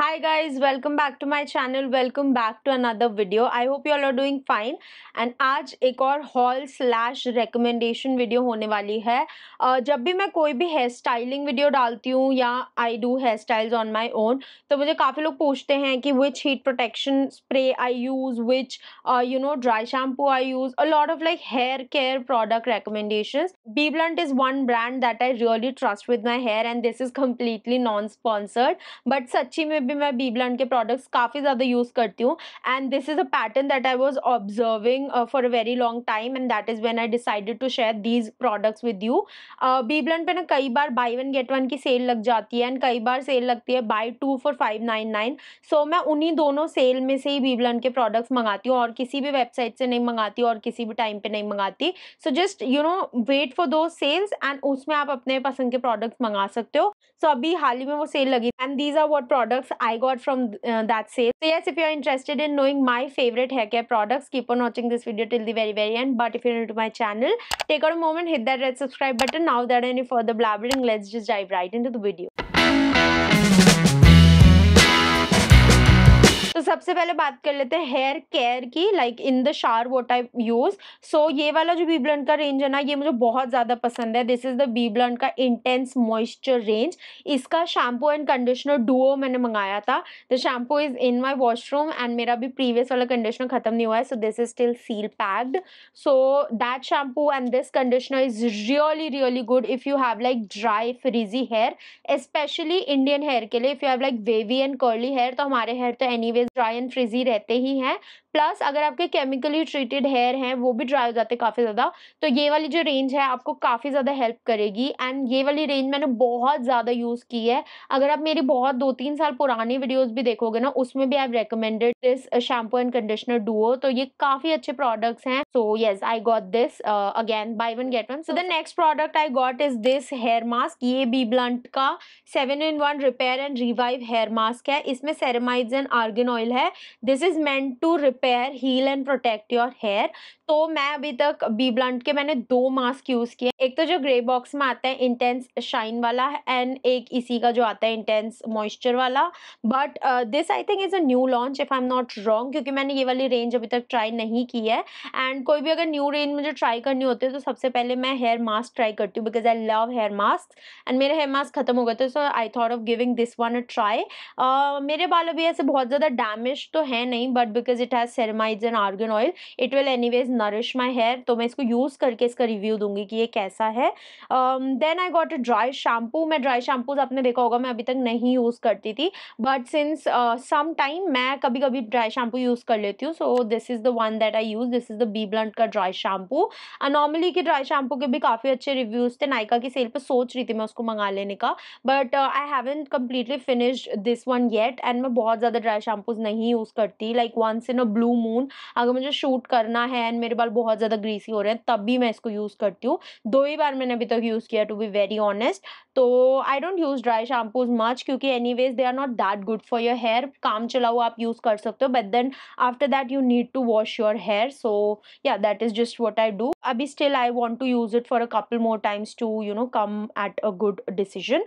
hi guys welcome back to my channel welcome back to another video i hope you all are doing fine and आज एक और haul slash recommendation video होने वाली है uh, जब भी मैं कोई भी hair styling video डालती हूँ या I do hairstyles on my own तो मुझे काफ़ी लोग पूछते हैं कि which heat protection spray I use which uh, you know dry shampoo I use a lot of like hair care product recommendations B Blunt is one brand that I really trust with my hair and this is completely non-sponsored but सच्ची में भी मैं B Blunt के products काफ़ी ज़्यादा use करती हूँ and this is a pattern that I was observing for a very long time and that is when I decided to share these products with you B Blunt पे ना कई बार buy one get one की sale लग जाती है एंड कई बार सेल लगती है buy two for five nine nine so मैं उन्हीं दोनों सेल में से ही बी ब्लंट के प्रोडक्ट्स मंगाती हूँ और किसी भी वेबसाइट से नहीं मंगाती और किसी भी टाइम पर नहीं मंगाती so just you know wait for दो सेल्स एंड उसमें आप अपने पसंद के प्रोडक्ट्स मंगा सकते हो सो so, अभी हाल ही में वो सेल लगी and these are what products I got from uh, that sale. So yes, if you're interested in knowing my favorite haircare products, keep on watching this video till the very very end. But if you're new to my channel, take out a moment, hit that red subscribe button. Now that any further blabbering, let's just dive right into the video. तो सबसे पहले बात कर लेते हैं hair care की like in the shower what I use so ये वाला जो बी ब्लंट का रेंज है ना ये मुझे बहुत ज़्यादा पसंद है this is the B Blunt का इंटेंस मॉइस्चर रेंज इसका शैम्पू एंड कंडीशनर डुओ मैंने मंगाया था the shampoo is in my washroom and मेरा भी प्रीवियस वाला कंडीशनर ख़त्म नहीं हुआ है so this is still seal packed so that shampoo and this conditioner is really really good if you have like dry frizzy hair specially Indian hair के लिए if you have like wavy and curly hair तो हमारे hair तो any dry and फ्रिजी रहते ही हैं plus अगर आपके chemically treated hair हैं वो भी ड्राई हो जाते हैं काफ़ी ज़्यादा तो ये वाली जो रेंज है आपको काफ़ी ज़्यादा हेल्प करेगी एंड ये वाली रेंज मैंने बहुत ज़्यादा यूज़ की है अगर आप मेरी बहुत दो तीन साल पुरानी वीडियोज़ भी देखोगे ना उसमें भी I recommended this shampoo and conditioner duo तो ये काफ़ी अच्छे प्रोडक्ट्स हैं so yes I got this again buy one get one so the next product I got is this hair mask ये बी ब्लंट का seven in one repair and revive hair mask है इसमें ceramides and argan oil है this is meant to repair heal and protect your hair तो मैं अभी तक B Blunt के मैंने दो मास्क यूज़ किए एक तो जो ग्रे बॉक्स में आता है इंटेंस शाइन वाला एंड एक इसी का जो आता है इंटेंस मॉइस्चर वाला but this I think is a new launch if I am not wrong क्योंकि मैंने ये वाली रेंज अभी तक ट्राई नहीं की है एंड कोई भी अगर न्यू रेंज मुझे ट्राई करनी होती है तो सबसे पहले मैं हेयर मास्क ट्राई करती हूँ because I love hair mask and मेरे हेयर मास्क खत्म हो गए थे so I thought of giving this one a try मेरे बाल अभी ऐसे बहुत ज़्यादा डैमेज तो है नहीं but because it has ceramides and argan oil it will anyways nourish my hair तो मैं इसको यूज़ करके इसका रिव्यू दूंगी कि ये कैसा है then I got a dry shampoo मैं ड्राई शैम्पूज आपने देखा होगा मैं अभी तक नहीं यूज़ करती थी बट सिंस सम टाइम मैं कभी कभी ड्राई शैम्पू यूज़ कर लेती हूँ so this is the one that I use this is the B Blunt का ड्राई शैम्पू नॉर्मली के ड्राई शैम्पू के भी काफ़ी अच्छे रिव्यूज़ थे नायका की सेल पर सोच रही थी मैं उसको मंगा लेने का but I haven't completely finished this one yet and मैं बहुत ज़्यादा ड्राई शैम्पूज वीडियोस नहीं यूज़ करती like once in a blue moon अगर मुझे शूट करना है एंड मेरे बाल बहुत ज़्यादा ग्रीसी हो रहे हैं तब भी मैं इसको यूज़ करती हूँ दो ही बार मैंने अभी तक यूज़ किया टू बी वेरी ऑनेस्ट तो I don't use dry shampoos much क्योंकि anyways they are not that good for your hair काम चलाओ आप यूज़ कर सकते हो but then after that you need to wash your hair so yeah that is just what I do अभी still I want to use it for a couple more times to you know come at a good decision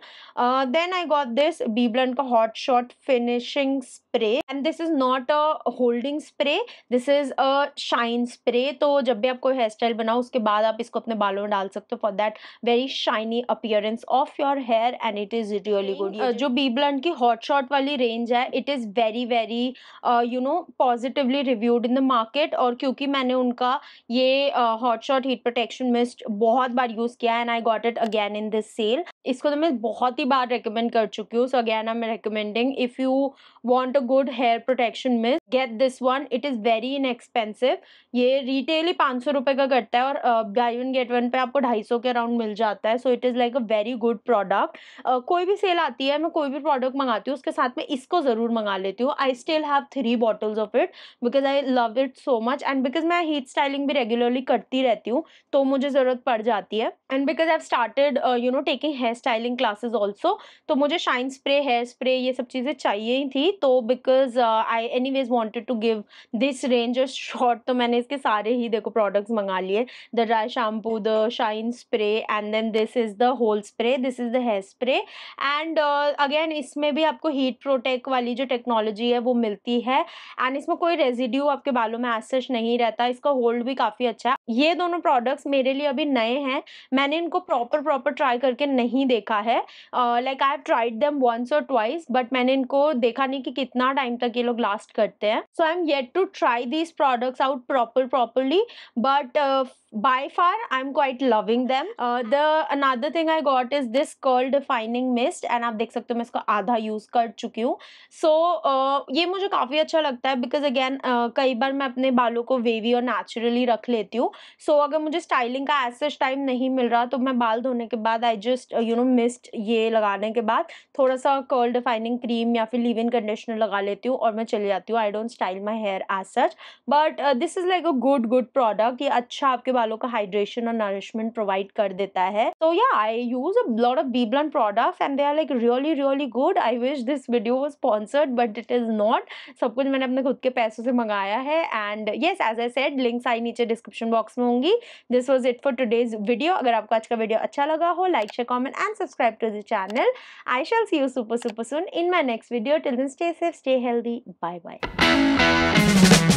then I got this B Blunt का hot shot finishing spray and this is not a holding spray this is a shine spray तो जब भी आप कोई hair style बनाओ उसके बाद आप इसको अपने बालों में डाल सकते हो for that very shiny appearance of your hair and it is really good जो बी ब्लंट की हॉट शॉट वाली रेंज है it is very very you know positively reviewed in the market और क्योंकि मैंने उनका ये hot uh, shot heat protection mist बहुत बार यूज़ किया and I got it again in this sale इसको तो मैं बहुत ही बार रिकमेंड कर चुकी हूँ so again I am recommending if you want a good hair protection mist get this one it is very inexpensive ये रिटेल ही पाँच सौ रुपए का करता है और बाई वन गेट वन पे आपको ढाई सौ के अराउंड मिल जाता है so it is like a very good product कोई भी सेल आती है मैं कोई भी प्रोडक्ट मंगाती हूँ उसके साथ में इसको ज़रूर मंगा लेती हूँ I still have three bottles of it because I love it so much and because मैं हीट स्टाइलिंग भी रेगुलरली करती रहती रहती हूँ तो मुझे ज़रूरत पड़ जाती है and because I started you know taking hair styling classes also तो मुझे शाइन स्प्रे हेयर स्प्रे ये सब चीज़ें चाहिए ही थी तो because I anyways wanted to give this range a shot तो मैंने इसके सारे ही देखो प्रोडक्ट्स मंगा लिए the dry shampoo the shine spray and then this is the hold spray this is the hair spray and again इसमें भी आपको हीट प्रोटेक्ट वाली जो टेक्नोलॉजी है वो मिलती है एंड इसमें कोई रेजिड्यू आपके बालों में एसेस नहीं रहता इसका होल्ड भी काफ़ी अच्छा है ये दोनों प्रोडक्ट्स मेरे लिए अभी नए हैं मैंने इनको प्रॉपर प्रॉपर ट्राई करके नहीं देखा है like I have tried them once और ट्वाइस बट मैंने इनको देखा नहीं कि कितना टाइम तक ये लोग लास्ट करते हैं so I am yet to try these products out proper properly but by far i'm quite loving them uh, the another thing i got is this curl defining mist and आप देख सकते हो मैं इसका आधा use कर चुकी हूँ सो so, uh, ये मुझे काफी अच्छा लगता है बिकॉज अगेन uh, कई बार मैं अपने बालों को वेवी और नेचुरली रख लेती हूँ सो so, अगर मुझे स्टाइलिंग का एज सच टाइम नहीं मिल रहा तो मैं बाल धोने के बाद I just you know mist ये लगाने के बाद थोड़ा सा कर्ल डिफाइनिंग क्रीम या फिर लिव इन कंडीशनर लगा लेती हूँ और मैं चली जाती हूँ I don't style my hair as such but this is like a good good product ये अच्छा आपके बालों का हाइड्रेशन और नरिशमेंट प्रोवाइड कर देता है तो yeah I use a lot of B Blunt product and they are like really really good I wish this video was sponsored but it is not सब कुछ मैंने अपने खुद के पैसों से मंगाया है and yes as I said links आई नीचे डिस्क्रिप्शन बॉक्स में होंगी this was it for today's video अगर आपको आज का वीडियो अच्छा लगा हो like share comment and subscribe to the channel I shall see you super super soon in my next video till then stay safe stay healthy bye bye